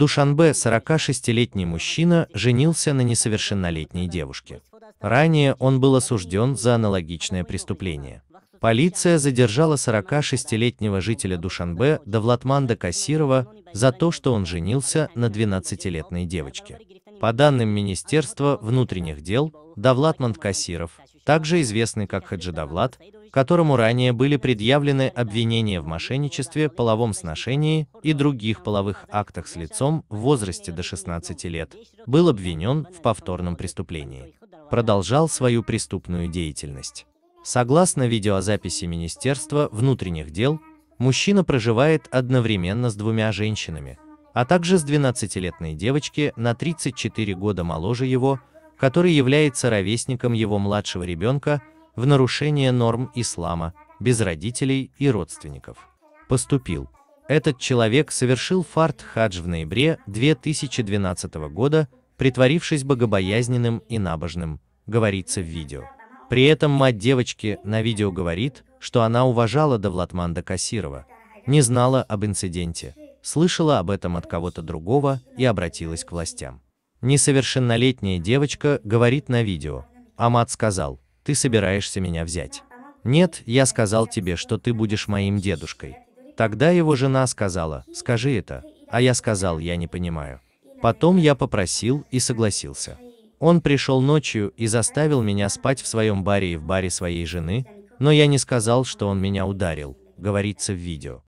Душанбе 46-летний мужчина женился на несовершеннолетней девушке. Ранее он был осужден за аналогичное преступление. Полиция задержала 46-летнего жителя Душанбе Давлатманда Кассирова за то, что он женился на 12 летней девочке. По данным Министерства внутренних дел, Давлатманд Кассиров, также известный как Хаджи Давлат, которому ранее были предъявлены обвинения в мошенничестве, половом сношении и других половых актах с лицом в возрасте до 16 лет, был обвинен в повторном преступлении. Продолжал свою преступную деятельность. Согласно видеозаписи Министерства внутренних дел, мужчина проживает одновременно с двумя женщинами, а также с 12-летной девочки на 34 года моложе его, который является ровесником его младшего ребенка, в нарушение норм ислама, без родителей и родственников. Поступил. Этот человек совершил фарт-хадж в ноябре 2012 года, притворившись богобоязненным и набожным, говорится в видео. При этом мать девочки на видео говорит, что она уважала Давлатманда Касирова, не знала об инциденте, слышала об этом от кого-то другого и обратилась к властям. Несовершеннолетняя девочка говорит на видео. Амат сказал, ты собираешься меня взять. Нет, я сказал тебе, что ты будешь моим дедушкой. Тогда его жена сказала, скажи это, а я сказал, я не понимаю. Потом я попросил и согласился. Он пришел ночью и заставил меня спать в своем баре и в баре своей жены, но я не сказал, что он меня ударил, говорится в видео.